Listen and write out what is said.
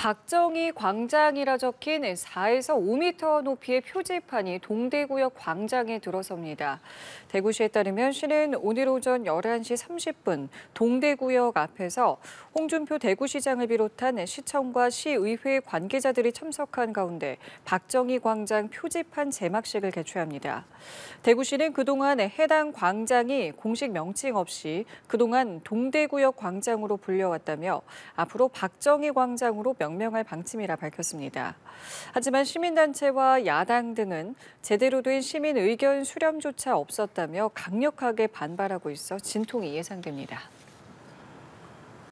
박정희 광장이라 적힌 4에서 5m 높이의 표지판이 동대구역 광장에 들어섭니다. 대구시에 따르면 시는 오늘 오전 11시 30분 동대구역 앞에서 홍준표 대구시장을 비롯한 시청과 시의회 관계자들이 참석한 가운데 박정희 광장 표지판 제막식을 개최합니다. 대구시는 그동안 해당 광장이 공식 명칭 없이 그동안 동대구역 광장으로 불려왔다며 앞으로 박정희 광장으로 명 명명할 방침이라 밝혔습니다. 하지만 시민단체와 야당 등은 제대로 된 시민 의견 수렴조차 없었다며 강력하게 반발하고 있어 진통이 예상됩니다.